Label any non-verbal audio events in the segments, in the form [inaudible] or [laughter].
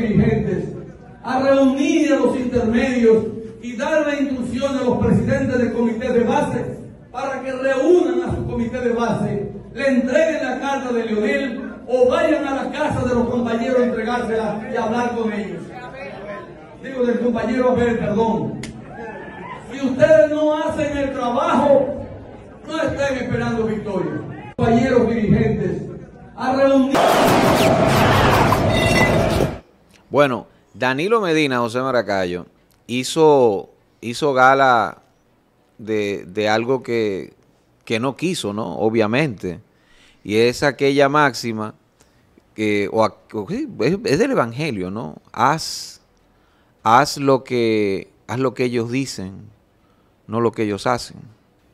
dirigentes, a reunir a los intermedios y dar la instrucción a los presidentes del comité de base para que reúnan a su comité de base, le entreguen la carta de Leonel o vayan a la casa de los compañeros a entregársela y hablar con ellos. Digo, del compañero Abel, perdón. Si ustedes no hacen el trabajo, no estén esperando victoria. Compañeros dirigentes, a reunir. Bueno, Danilo Medina, José Maracayo, hizo, hizo gala de, algo que, no quiso, ¿no? Obviamente. Y es aquella máxima, que, o, es, del Evangelio, ¿no? Haz, haz, lo que, haz lo que ellos dicen, no lo que ellos hacen.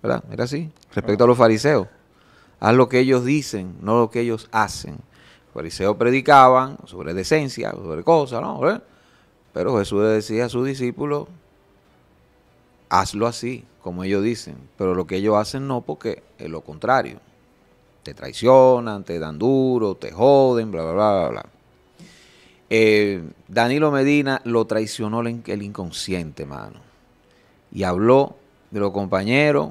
¿Verdad? Era así, respecto a los fariseos. Haz lo que ellos dicen, no lo que ellos hacen fariseos predicaban sobre decencia, sobre cosas, ¿no? ¿Eh? Pero Jesús le decía a sus discípulos, hazlo así, como ellos dicen, pero lo que ellos hacen no, porque es lo contrario. Te traicionan, te dan duro, te joden, bla, bla, bla, bla. Eh, Danilo Medina lo traicionó el inconsciente, mano. Y habló de los compañeros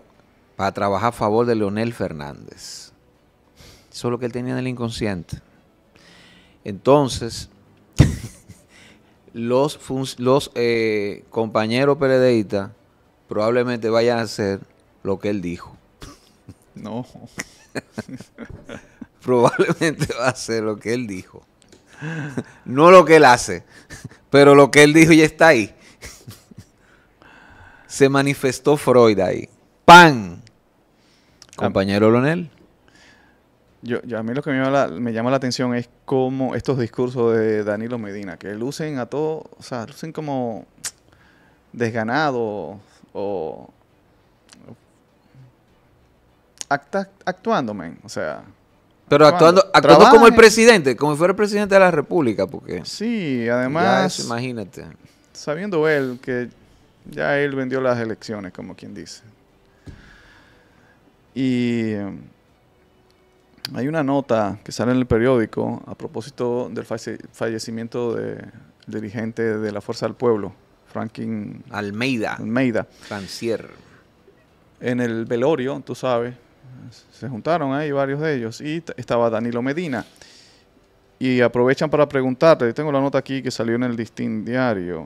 para trabajar a favor de Leonel Fernández. Eso es lo que él tenía en el inconsciente. Entonces, [laughs] los, eh, compañeros peledeitas probablemente vayan a hacer lo que él dijo. [laughs] No. [laughs] probablemente va a hacer lo que él dijo. No lo que él hace, pero lo que él dijo ya está ahí. Se manifestó Freud ahí. ¡Pan! Compañero Lonel. Yo, a mí lo que me llama, la, atención es cómo estos discursos de Danilo Medina, que lucen a todo, o sea, lucen como desganados o acta, actuando, o sea. Pero actuando, actuando, como el presidente, como si fuera el presidente de la República, porque. Sí, además. imagínate. Sabiendo él que ya él vendió las elecciones, como quien dice. Y hay una nota que sale en el periódico a propósito del fallecimiento del dirigente de la Fuerza del Pueblo, Franklin Almeida. Almeida. Francier. En el velorio, tú sabes, se juntaron ahí varios de ellos y estaba Danilo Medina. Y aprovechan para preguntarte, tengo la nota aquí que salió en el Distin Diario.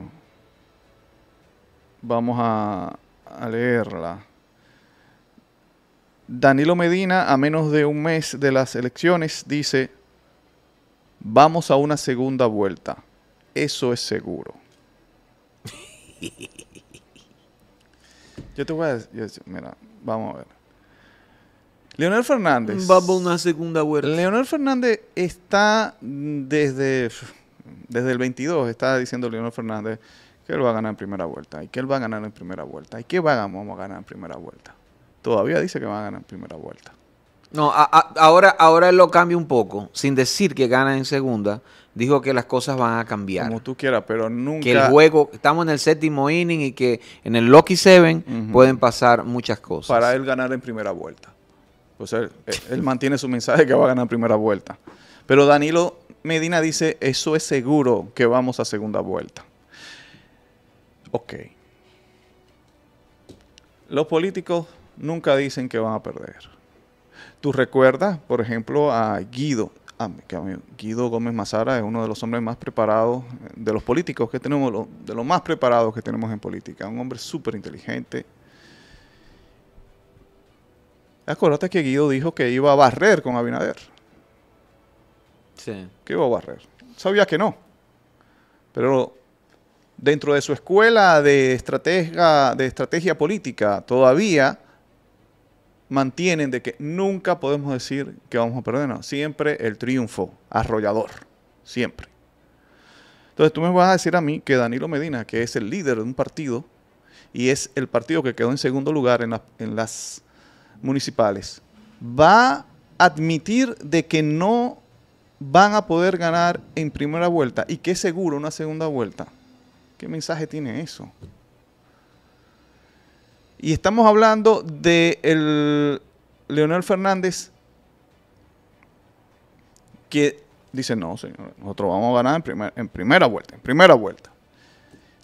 Vamos a leerla. Danilo Medina, a menos de un mes de las elecciones, dice, vamos a una segunda vuelta. Eso es seguro. Yo te voy a decir, mira, vamos a ver. Leonel Fernández. Vamos a una segunda vuelta. Leonel Fernández está desde, desde el 22, está diciendo Leonel Fernández que él va a ganar en primera vuelta y que él va a ganar en primera vuelta y que vamos a ganar en primera vuelta todavía dice que van a ganar en primera vuelta. No, ahora, ahora él lo cambia un poco, sin decir que gana en segunda. Dijo que las cosas van a cambiar. Como tú quieras, pero nunca. Que el juego, estamos en el séptimo inning y que en el Lucky 7 pueden pasar muchas cosas. Para él ganar en primera vuelta. Pues él, eh, él mantiene su mensaje que va a ganar en primera vuelta. Pero Danilo Medina dice: Eso es seguro que vamos a segunda vuelta. Ok. Los políticos nunca dicen que van a perder. Tú recuerdas, por ejemplo, a Guido. Guido Gómez Mazara es uno de los hombres más preparados, eh, de los políticos que tenemos, de los más preparados que tenemos en política. Un hombre súper inteligente. Acuérdate que Guido dijo que iba a barrer con Abinader. Sí. Que iba a barrer. Sabía que no. Pero dentro de su escuela de, estratega, de estrategia política todavía mantienen de que nunca podemos decir que vamos a perder, no, siempre el triunfo arrollador, siempre. Entonces tú me vas a decir a mí que Danilo Medina, que es el líder de un partido y es el partido que quedó en segundo lugar en, en las municipales, va a admitir de que no van a poder ganar en primera vuelta y que es seguro una segunda vuelta. ¿Qué mensaje tiene eso? Y estamos hablando de el Leonel Fernández que dice, no, señor, nosotros vamos a ganar en, primera vuelta, en primera vuelta.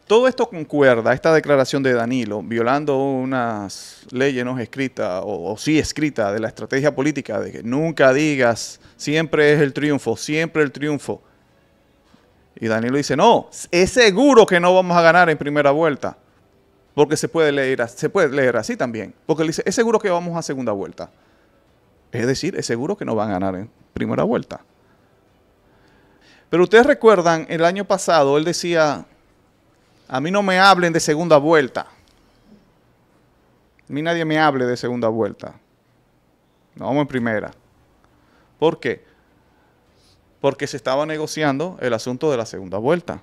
Todo esto concuerda, esta declaración de Danilo, violando unas leyes no escritas o, o, sí escritas de la estrategia política de que nunca digas, siempre es el triunfo, siempre el triunfo. Y Danilo dice, no, es seguro que no vamos a ganar en primera vuelta. Porque se puede leer, se puede leer así también. Porque él dice, es seguro que vamos a segunda vuelta. Es decir, es seguro que no van a ganar en primera vuelta. Pero ustedes recuerdan, el año pasado él decía, a mí no me hablen de segunda vuelta. A mí nadie me hable de segunda vuelta. No vamos en primera. ¿Por qué? Porque se estaba negociando el asunto de la segunda vuelta,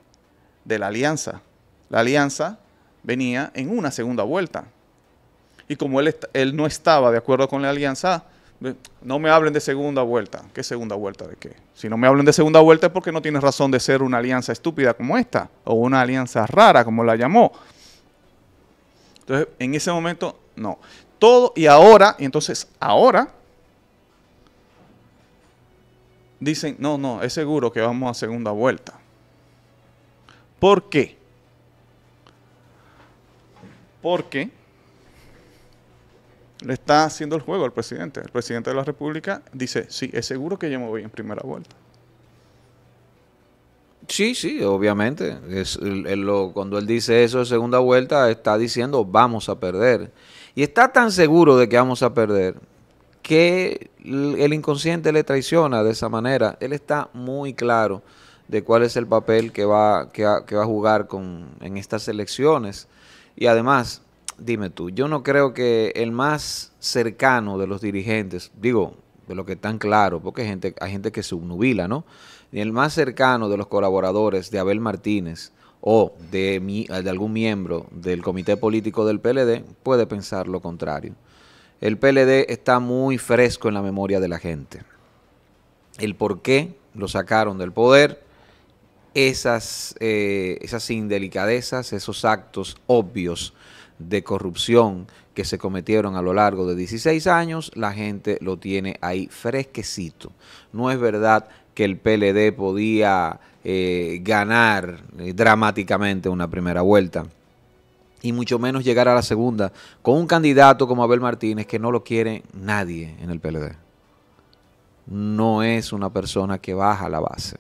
de la alianza. La alianza venía en una segunda vuelta. Y como él, él no estaba de acuerdo con la alianza, no me hablen de segunda vuelta. ¿Qué segunda vuelta de qué? Si no me hablen de segunda vuelta es porque no tiene razón de ser una alianza estúpida como esta, o una alianza rara como la llamó. Entonces, en ese momento, no. Todo, y ahora, y entonces ahora, dicen, no, no, es seguro que vamos a segunda vuelta. ¿Por qué? porque le está haciendo el juego al presidente. El presidente de la República dice, sí, es seguro que yo me voy en primera vuelta. Sí, sí, obviamente. Es, cuando él dice eso en segunda vuelta, está diciendo vamos a perder. Y está tan seguro de que vamos a perder que el, inconsciente le traiciona de esa manera. Él está muy claro de cuál es el papel que va, va a jugar en estas elecciones. Y además, dime tú, yo no creo que el más cercano de los dirigentes, digo, de lo que tan claro, porque hay gente, hay gente que subnubila, ¿no? Ni el más cercano de los colaboradores de Abel Martínez o de, mi, de algún miembro del comité político del PLD puede pensar lo contrario. El PLD está muy fresco en la memoria de la gente. El por qué lo sacaron del poder, esas, eh, esas indelicadezas, esos actos obvios de corrupción que se cometieron a lo largo de 16 años, la gente lo tiene ahí fresquecito. No es verdad que el PLD podía eh, ganar eh, dramáticamente una primera vuelta y mucho menos llegar a la segunda con un candidato como Abel Martínez que no lo quiere nadie en el PLD. No es una persona que baja la base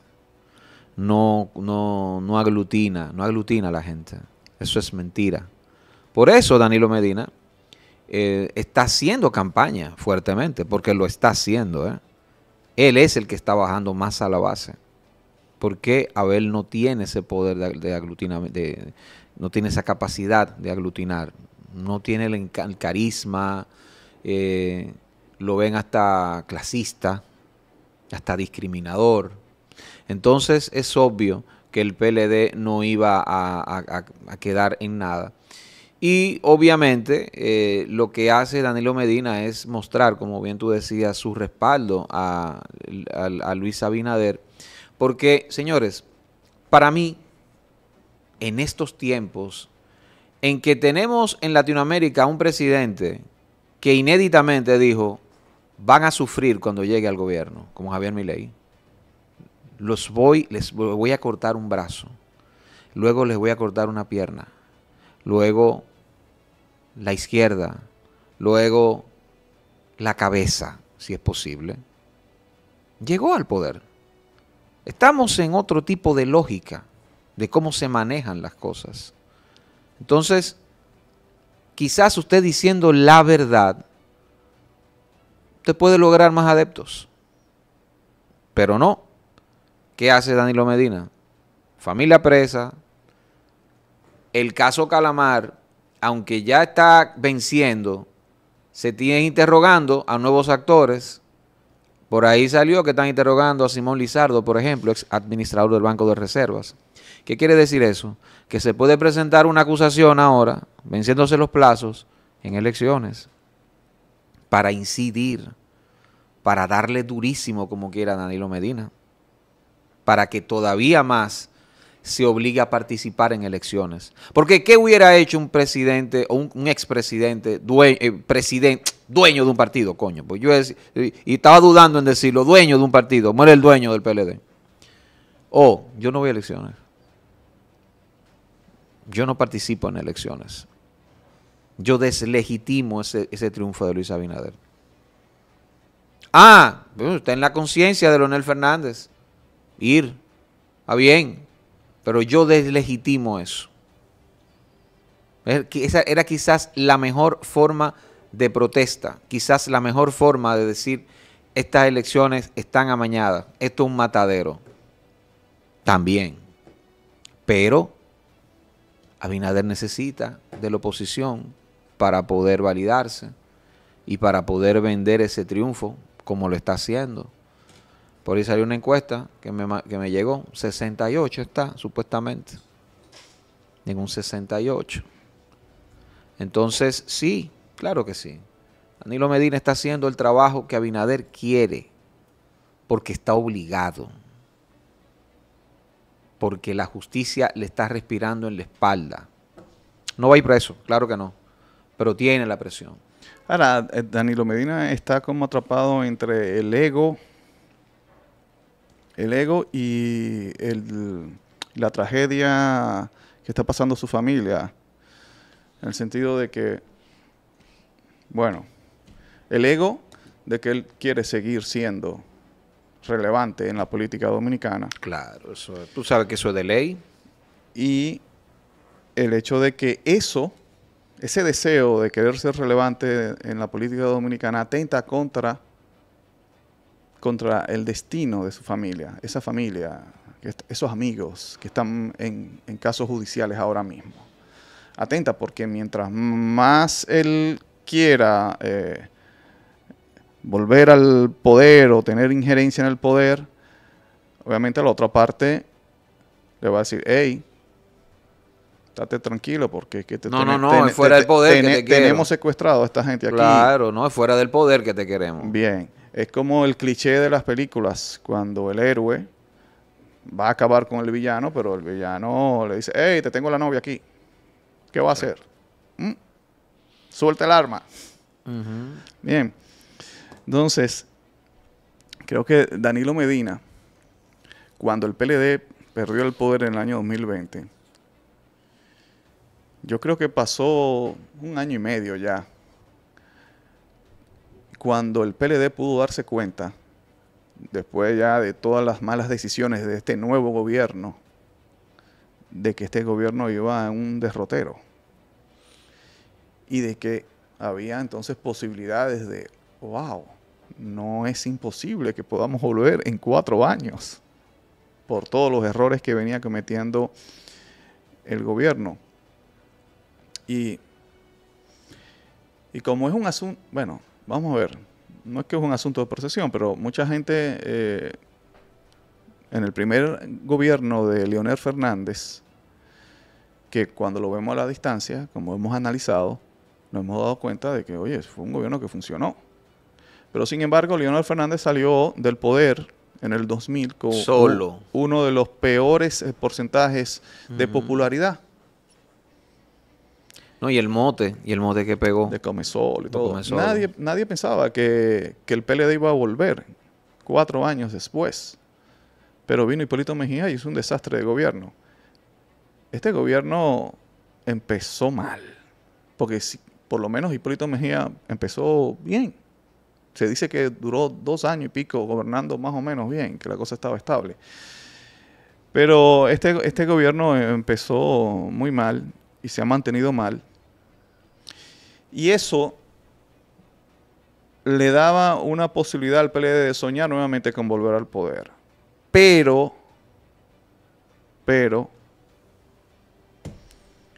no, no, no aglutina, no aglutina a la gente. Eso es mentira. Por eso Danilo Medina eh, está haciendo campaña fuertemente, porque lo está haciendo. ¿eh? Él es el que está bajando más a la base. Porque Abel no tiene ese poder de, aglutinar, no tiene esa capacidad de aglutinar, no tiene el, carisma, eh, lo ven hasta clasista, hasta discriminador. Entonces es obvio que el PLD no iba a, quedar en nada. Y obviamente eh, lo que hace Danilo Medina es mostrar, como bien tú decías, su respaldo a, Luis Abinader. Porque, señores, para mí, en estos tiempos en que tenemos en Latinoamérica un presidente que inéditamente dijo, van a sufrir cuando llegue al gobierno, como Javier Milei, los voy, les voy a cortar un brazo, luego les voy a cortar una pierna, luego la izquierda, luego la cabeza, si es posible. Llegó al poder. Estamos en otro tipo de lógica de cómo se manejan las cosas. Entonces, quizás usted diciendo la verdad, usted puede lograr más adeptos, pero no ¿Qué hace Danilo Medina? Familia presa. El caso Calamar, aunque ya está venciendo, se tiene interrogando a nuevos actores. Por ahí salió que están interrogando a Simón Lizardo, por ejemplo, ex administrador del Banco de Reservas. ¿Qué quiere decir eso? Que se puede presentar una acusación ahora, venciéndose los plazos, en elecciones, para incidir, para darle durísimo como quiera a Danilo Medina para que todavía más se obligue a participar en elecciones. Porque ¿qué hubiera hecho un presidente o un, expresidente, dueño, eh, dueño de un partido, coño? Pues yo y estaba dudando en decirlo, dueño de un partido, muere el dueño del PLD. oh, yo no voy a elecciones. Yo no participo en elecciones. Yo deslegitimo ese, triunfo de Luis Abinader. Ah, usted en la conciencia de Leonel Fernández ir. a bien, pero yo deslegitimo eso. Esa era quizás la mejor forma de protesta, quizás la mejor forma de decir estas elecciones están amañadas, esto es un matadero. También. Pero Abinader necesita de la oposición para poder validarse y para poder vender ese triunfo como lo está haciendo. Por ahí salió una encuesta que me, que me llegó, 68 está, supuestamente. En un 68. Entonces, sí, claro que sí. Danilo Medina está haciendo el trabajo que Abinader quiere, porque está obligado. Porque la justicia le está respirando en la espalda. No va a ir preso, claro que no, pero tiene la presión. Ahora, eh, Danilo Medina está como atrapado entre el ego el ego y la tragedia que está pasando su familia. En el sentido de que, bueno, el ego de que él quiere seguir siendo relevante en la política dominicana. Claro, tú sabes que eso es de ley. Y el hecho de que eso, ese deseo de querer ser relevante en la política dominicana, atenta contra contra el destino de su familia, esa familia, esos amigos que están en, casos judiciales ahora mismo. Atenta, porque mientras más él quiera eh, volver al poder o tener injerencia en el poder, obviamente la otra parte le va a decir, hey, estate tranquilo porque que te no, no, no, es fuera del poder que te tenemos secuestrado a esta gente aquí. Claro, no, es fuera del poder que te queremos. Bien. Es como el cliché de las películas, cuando el héroe va a acabar con el villano, pero el villano le dice, hey, te tengo la novia aquí. ¿Qué va a hacer? Mm. Suelta el arma. Bien. Entonces, creo que Danilo Medina, cuando el PLD perdió el poder en el año 2020, yo creo que pasó un año y medio ya cuando el PLD pudo darse cuenta, después ya de todas las malas decisiones de este nuevo gobierno, de que este gobierno iba a un derrotero y de que había entonces posibilidades de, wow, no es imposible que podamos volver en cuatro años por todos los errores que venía cometiendo el gobierno. Y, y como es un asunto, bueno, vamos a ver, no es que es un asunto de procesión, pero mucha gente eh, en el primer gobierno de Leonel Fernández, que cuando lo vemos a la distancia, como hemos analizado, nos hemos dado cuenta de que, oye, fue un gobierno que funcionó. Pero sin embargo, Leonel Fernández salió del poder en el 2000 con Solo. uno de los peores eh, porcentajes de popularidad no, y el mote, y el mote que pegó. De Comesol y todo. Nadie, nadie pensaba que, el PLD iba a volver cuatro años después. Pero vino Hipólito Mejía y hizo un desastre de gobierno. Este gobierno empezó mal. Porque por lo menos Hipólito Mejía empezó bien. Se dice que duró dos años y pico gobernando más o menos bien, que la cosa estaba estable. Pero este, este gobierno empezó muy mal y se ha mantenido mal y eso le daba una posibilidad al PLD de soñar nuevamente con volver al poder. Pero, pero,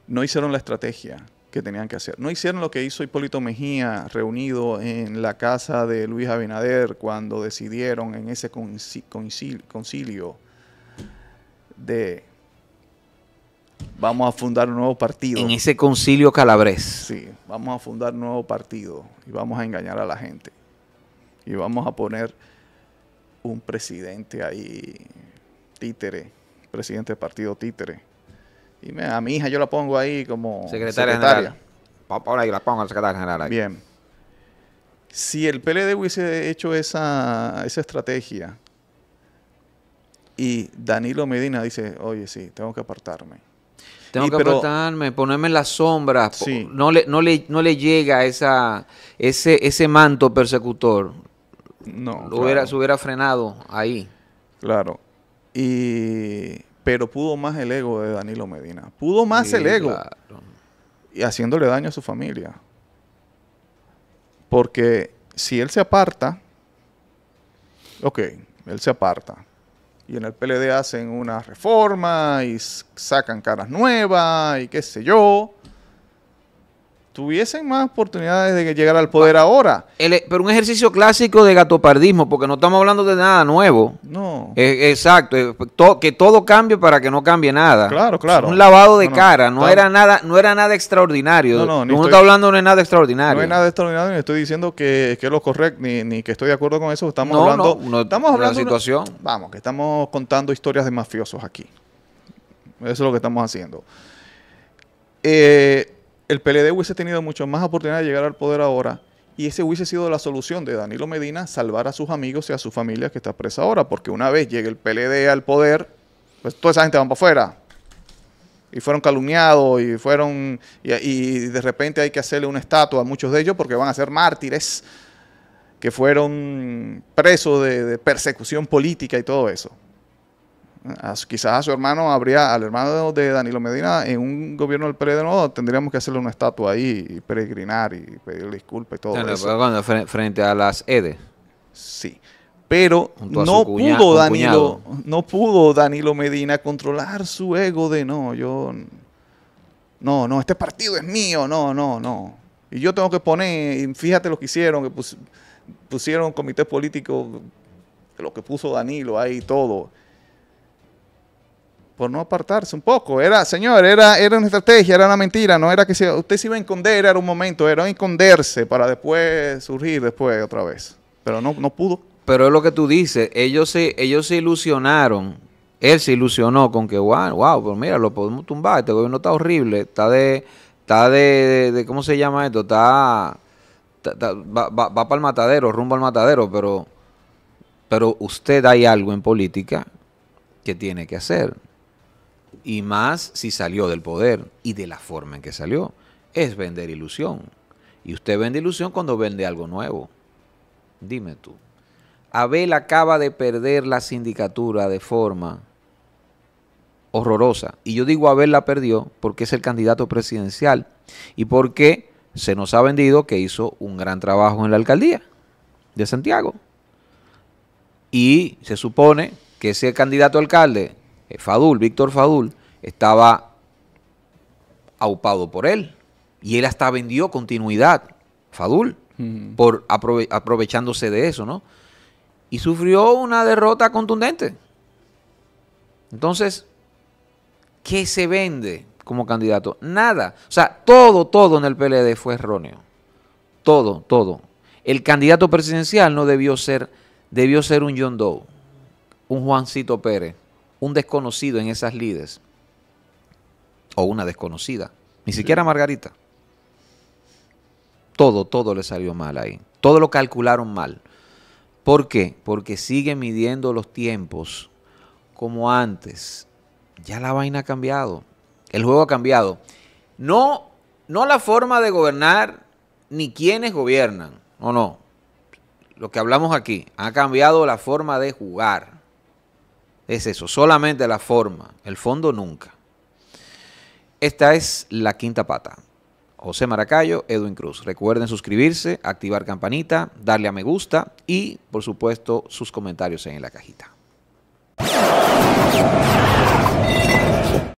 no hicieron la estrategia que tenían que hacer. No hicieron lo que hizo Hipólito Mejía reunido en la casa de Luis Abinader cuando decidieron en ese concilio de vamos a fundar un nuevo partido. En ese concilio calabrés. Sí, vamos a fundar un nuevo partido y vamos a engañar a la gente. Y vamos a poner un presidente ahí, títere, presidente del partido títere. Y a mi hija yo la pongo ahí como secretaria, Ahora yo la pongo al secretario general Bien. Si el PLD hubiese hecho esa, esa estrategia y Danilo Medina dice, oye, sí, tengo que apartarme tengo que apartarme, ponerme en las sombras. No, le, no, le, no le llega esa, ese, ese manto persecutor. No. hubiera, se hubiera frenado ahí. Claro. Y, pero pudo más el ego de Danilo Medina. Pudo más el ego. Y haciéndole daño a su familia. Porque si él se aparta, ok, él se aparta y en el PLD hacen una reforma y sacan caras nuevas y qué sé yo tuviesen más oportunidades de llegar al poder ahora. E, pero un ejercicio clásico de gatopardismo, porque no estamos hablando de nada nuevo. No. E, exacto, e, que todo cambie para que no cambie nada. Claro, claro. Un lavado de cara, no, era nada, no era nada extraordinario. No, no, ni está hablando de nada extraordinario. No es nada extraordinario, ni estoy diciendo que, es lo correcto, ni, que estoy de acuerdo con eso. Estamos hablando, no, estamos hablando de la situación. vamos, que estamos contando historias de mafiosos aquí. Eso es lo que estamos haciendo. Eh, el PLD hubiese tenido mucho más oportunidad de llegar al poder ahora y ese hubiese sido la solución de Danilo Medina salvar a sus amigos y a su familia que está presa ahora, porque una vez llegue el PLD al poder, pues toda esa gente va para afuera. Y fueron calumniados y fueron y, de repente hay que hacerle una estatua a muchos de ellos porque van a ser mártires que fueron presos de persecución política y todo eso quizás a su hermano habría, al hermano de Danilo Medina, en un gobierno del PLD tendríamos que hacerle una estatua ahí y peregrinar y pedirle disculpas y todo eso. frente a las EDE. E. Sí. Pero no pudo Danilo, no pudo Danilo Medina controlar su ego de no, yo no, no, este partido es mío, no, no, no. Y yo tengo que poner, fíjate lo que hicieron, que pusieron comité político, lo que puso Danilo ahí todo por no apartarse un poco. Era, señor, era, era una estrategia, era una mentira, no era que usted se iba a esconder, era un momento, era esconderse para después surgir después otra vez. Pero no, no pudo. Pero es lo que tú dices, ellos se, ellos se ilusionaron, él se ilusionó con que, wow, wow, pero mira, lo podemos tumbar, este gobierno está horrible, está de, está de, ¿cómo se llama esto? está va, va, va para el matadero, rumbo al matadero, pero, pero usted hay algo en política que tiene que hacer y más si salió del poder y de la forma en que salió. Es vender ilusión. Y usted vende ilusión cuando vende algo nuevo. Dime tú. Abel acaba de perder la sindicatura de forma horrorosa. Y yo digo Abel la perdió porque es el candidato presidencial y porque se nos ha vendido que hizo un gran trabajo en la alcaldía de Santiago. Y se supone que ese candidato alcalde eh, Fadul, Víctor Fadul, estaba aupado por él. Y él hasta vendió continuidad, Fadul, por aprovechándose de eso, ¿no? Y sufrió una derrota contundente. Entonces, ¿qué se vende como candidato? Nada. O sea, todo, todo en el PLD fue erróneo. Todo, todo. El candidato presidencial no debió ser, debió ser un John Doe, un Juancito Pérez, un desconocido en esas lides, o una desconocida, ni siquiera Margarita. Todo, todo le salió mal ahí. Todo lo calcularon mal. ¿Por qué? Porque sigue midiendo los tiempos como antes. Ya la vaina ha cambiado. El juego ha cambiado. No, no la forma de gobernar ni quienes gobiernan. No, no. Lo que hablamos aquí. Ha cambiado la forma de jugar. Es eso, solamente la forma, el fondo nunca. Esta es la quinta pata. José Maracayo, Edwin Cruz. Recuerden suscribirse, activar campanita, darle a me gusta y, por supuesto, sus comentarios en la cajita.